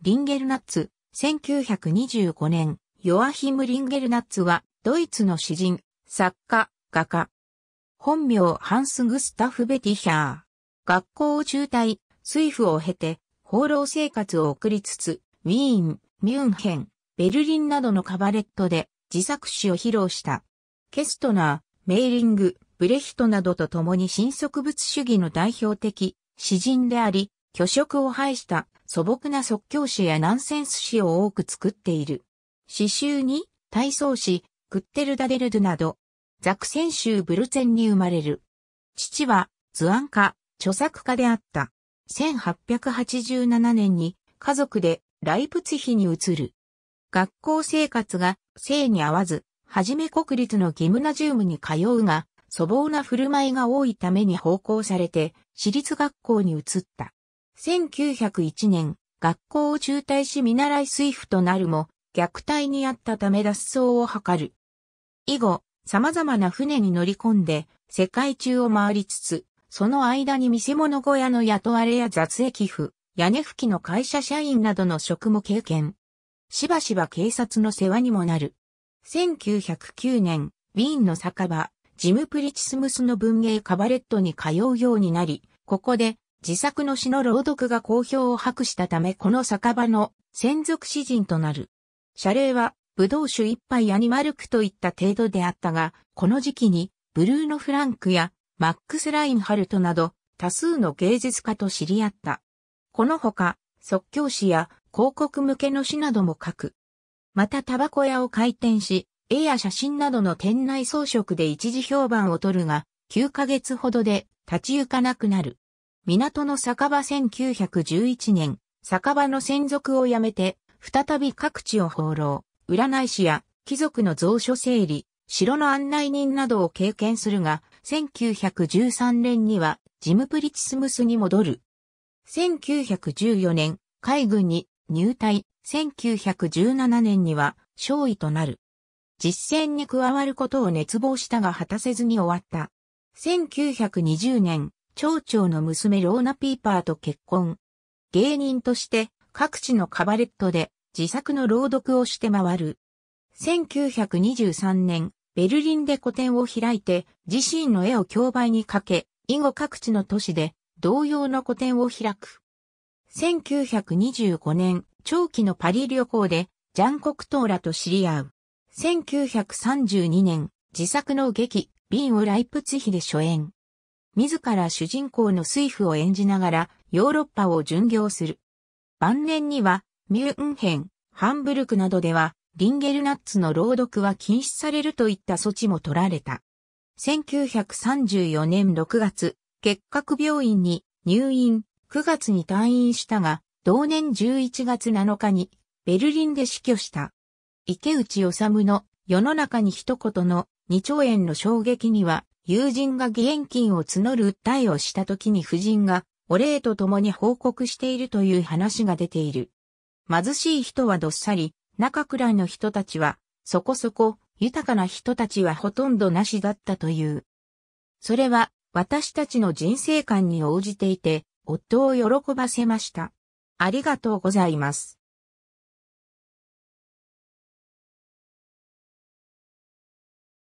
リンゲルナッツ、1925年、ヨアヒム・リンゲルナッツは、ドイツの詩人、作家、画家。本名ハンス・グスタフ・ベティヒャー。学校を中退、水夫を経て、放浪生活を送りつつ、ウィーン、ミュンヘン、ベルリンなどのカバレットで自作詩を披露した。ケストナー、メーリング、ブレヒトなどと共に新植物主義の代表的詩人であり、巨色を排した素朴な即興詩やナンセンス詩を多く作っている。詩集に、体操詩、クッテルダデルドなど、ザクセン州ブルツェンに生まれる。父は、図案家、著作家であった。1887年に家族でライプツヒに移る。学校生活が性に合わず、はじめ国立のギムナジウムに通うが、粗暴な振る舞いが多いために奉公されて、私立学校に移った。1901年、学校を中退し見習い水夫となるも、虐待にあったため脱走を図る。以後、様々な船に乗り込んで、世界中を回りつつ、その間に見せ物小屋の雇われや雑役婦、屋根吹きの会社社員などの職も経験。しばしば警察の世話にもなる。1909年、ウィーンの酒場、ジム・プリチスムスの文芸カバレットに通うようになり、ここで自作の詩の朗読が好評を博したためこの酒場の専属詩人となる。謝礼は、武道酒一杯アニマルクといった程度であったが、この時期に、ブルーノ・フランクや、マックス・ラインハルトなど、多数の芸術家と知り合った。このほか、即興詩や広告向けの詩なども書く。またタバコ屋を開店し、絵や写真などの店内装飾で一時評判を取るが、9ヶ月ほどで立ち行かなくなる。港の酒場1911年、酒場の専属を辞めて、再び各地を放浪、占い師や貴族の蔵書整理、城の案内人などを経験するが、1913年にはジムプリチスムスに戻る。1914年、海軍に入隊、1917年には少尉となる。実戦に加わることを熱望したが果たせずに終わった。1920年、町長の娘ローナ・ピーパーと結婚。芸人として各地のカバレットで自作の朗読をして回る。1923年、ベルリンで個展を開いて自身の絵を競売にかけ、以後各地の都市で同様の個展を開く。1925年、長期のパリ旅行でジャン・コクトーラと知り合う。1932年、自作の劇、ビン・オ・ライプツヒで初演。自ら主人公のスイフを演じながらヨーロッパを巡業する。晩年にはミュンヘン、ハンブルクなどではリンゲルナッツの朗読は禁止されるといった措置も取られた。1934年6月、結核病院に入院、9月に退院したが、同年11月7日にベルリンで死去した。池内治の世の中に一言の2兆円の衝撃には友人が義援金を募る訴えをした時に夫人が、お礼と共に報告しているという話が出ている。貧しい人はどっさり、中くらいの人たちは、そこそこ、豊かな人たちはほとんどなしだったという。それは、私たちの人生観に応じていて、夫を喜ばせました。ありがとうございます。